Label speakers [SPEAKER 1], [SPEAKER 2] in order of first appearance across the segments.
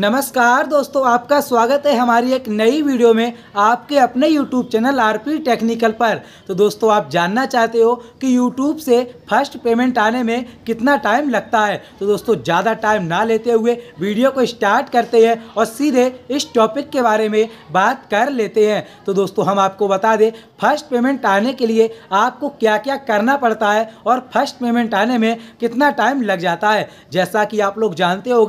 [SPEAKER 1] नमस्कार दोस्तों आपका स्वागत है हमारी एक नई वीडियो में आपके अपने YouTube चैनल पी टेक्निकल पर तो दोस्तों आप जानना चाहते हो कि YouTube से फर्स्ट पेमेंट आने में कितना टाइम लगता है तो दोस्तों ज़्यादा टाइम ना लेते हुए वीडियो को स्टार्ट करते हैं और सीधे इस टॉपिक के बारे में बात कर लेते हैं तो दोस्तों हम आपको बता दें फर्स्ट पेमेंट आने के लिए आपको क्या क्या करना पड़ता है और फर्स्ट पेमेंट आने में कितना टाइम लग जाता है जैसा कि आप लोग जानते हो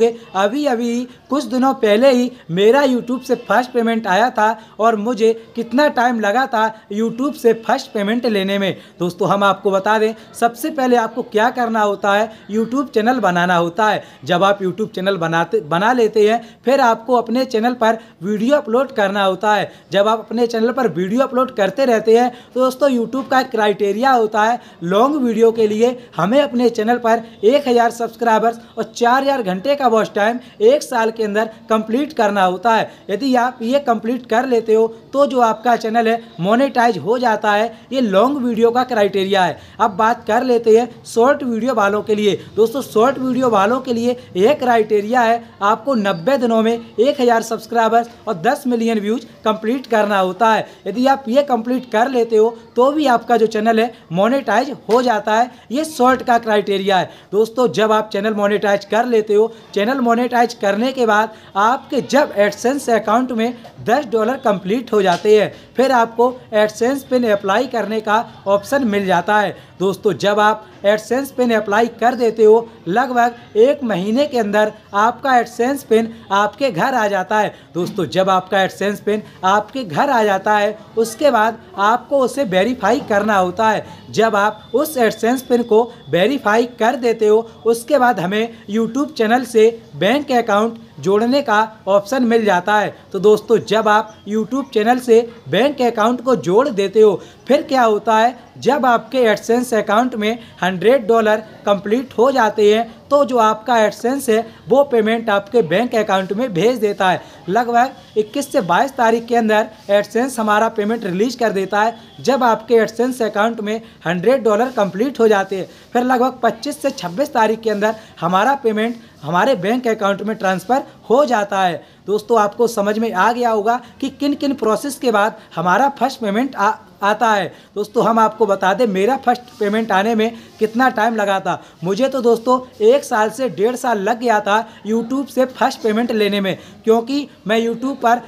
[SPEAKER 1] अभी अभी कुछ कुछ दिनों पहले ही मेरा यूट्यूब से फर्स्ट पेमेंट आया था और मुझे कितना टाइम लगा था यूट्यूब से फर्स्ट पेमेंट लेने में दोस्तों हम आपको बता दें सबसे पहले आपको क्या करना होता है यूट्यूब चैनल बनाना होता है जब आप यूट्यूब चैनल बनाते बना लेते हैं फिर आपको अपने चैनल पर वीडियो अपलोड करना होता है जब आप अपने चैनल पर वीडियो अपलोड करते रहते हैं तो दोस्तों यूट्यूब का क्राइटेरिया होता है लॉन्ग वीडियो के लिए हमें अपने चैनल पर एक हज़ार सब्सक्राइबर्स और चार हज़ार घंटे का वॉच टाइम एक साल के अंदर कंप्लीट करना होता है यदि आप ये कंप्लीट कर लेते हो तो जो आपका चैनल है मोनेटाइज हो जाता है ये लॉन्ग वीडियो का क्राइटेरिया है अब बात कर लेते हैं शॉर्ट वीडियो वालों के लिए दोस्तों शॉर्ट वीडियो वालों के लिए यह क्राइटेरिया है आपको नब्बे दिनों में एक सब्सक्राइबर्स और दस मिलियन व्यूज कंप्लीट करना होता है यदि आप ये कंप्लीट कर लेते हो तो भी आपका जो चैनल है मोनेटाइज हो जाता है ये शॉर्ट का क्राइटेरिया है दोस्तों जब आप चैनल मोनेटाइज कर लेते हो चैनल मोनेटाइज करने के बाद आपके जब एडसेंस अकाउंट में दस डॉलर कंप्लीट हो जाते हैं फिर आपको एडसेंस पिन अप्लाई करने का ऑप्शन मिल जाता है दोस्तों जब आप एडसेंस पिन अप्लाई कर देते हो लगभग एक महीने के अंदर आपका एडसेंस पिन आपके घर आ जाता है दोस्तों जब आपका एडसेंस पिन आपके घर आ जाता है उसके बाद आपको उसे वेरीफाई करना होता है जब आप उस एडसेंस पिन को वेरीफाई कर देते हो उसके बाद हमें यूट्यूब चैनल से बैंक अकाउंट जोड़ने का ऑप्शन मिल जाता है तो दोस्तों जब आप YouTube चैनल से बैंक अकाउंट को जोड़ देते हो फिर क्या होता है जब आपके एडसेंस अकाउंट में हंड्रेड डॉलर कंप्लीट हो जाते हैं तो जो आपका एडसेंस है वो पेमेंट आपके बैंक अकाउंट में भेज देता है लगभग 21 से 22 तारीख के अंदर एडसेंस हमारा पेमेंट रिलीज कर देता है जब आपके एडसेंस अकाउंट में हंड्रेड डॉलर कंप्लीट हो जाते हैं फिर लगभग 25 से 26 तारीख के अंदर हमारा पेमेंट हमारे बैंक अकाउंट में ट्रांसफ़र हो जाता है दोस्तों आपको समझ में आ गया होगा कि किन किन प्रोसेस के बाद हमारा फर्स्ट पेमेंट आ, आता है दोस्तों हम आपको बता दें मेरा फर्स्ट पेमेंट आने में कितना टाइम लगा था मुझे तो दोस्तों एक साल से डेढ़ साल लग गया था यूट्यूब से फर्स्ट पेमेंट लेने में क्योंकि मैं यूट्यूब पर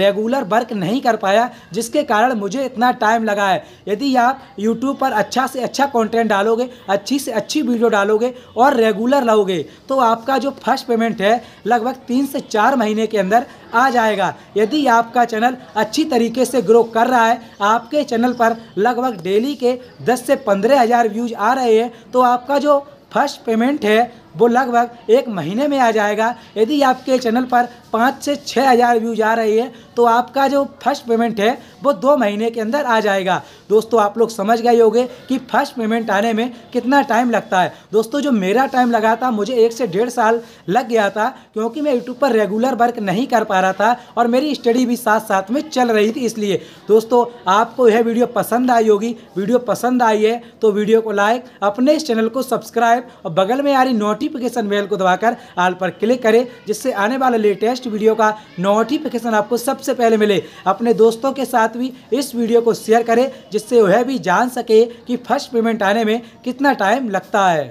[SPEAKER 1] रेगुलर वर्क नहीं कर पाया जिसके कारण मुझे इतना टाइम लगा है यदि आप यूट्यूब पर अच्छा से अच्छा कॉन्टेंट डालोगे अच्छी से अच्छी वीडियो डालोगे और रेगुलर लाओगे तो आपका जो फर्स्ट पेमेंट है लगभग तीन से चार महीने के अंदर आ जाएगा यदि आपका चैनल अच्छी तरीके से ग्रो कर रहा है आपके चैनल पर लगभग डेली के दस से पंद्रह हज़ार व्यूज़ आ रहे हैं तो आपका जो फर्स्ट पेमेंट है वो लगभग एक महीने में आ जाएगा यदि आपके चैनल पर पाँच से छः हज़ार व्यूज आ रही है तो आपका जो फर्स्ट पेमेंट है वो दो महीने के अंदर आ जाएगा दोस्तों आप लोग समझ गए होंगे कि फर्स्ट पेमेंट आने में कितना टाइम लगता है दोस्तों जो मेरा टाइम लगा था मुझे एक से डेढ़ साल लग गया था क्योंकि मैं यूट्यूब पर रेगुलर वर्क नहीं कर पा रहा था और मेरी स्टडी भी साथ साथ में चल रही थी इसलिए दोस्तों आपको यह वीडियो पसंद आई होगी वीडियो पसंद आई है तो वीडियो को लाइक अपने इस चैनल को सब्सक्राइब और बगल में आ रही नोट नोटिफिकेशन बेल को दबाकर आल पर क्लिक करें जिससे आने वाले लेटेस्ट वीडियो का नोटिफिकेशन आपको सबसे पहले मिले अपने दोस्तों के साथ भी इस वीडियो को शेयर करें जिससे वह भी जान सके कि फर्स्ट पेमेंट आने में कितना टाइम लगता है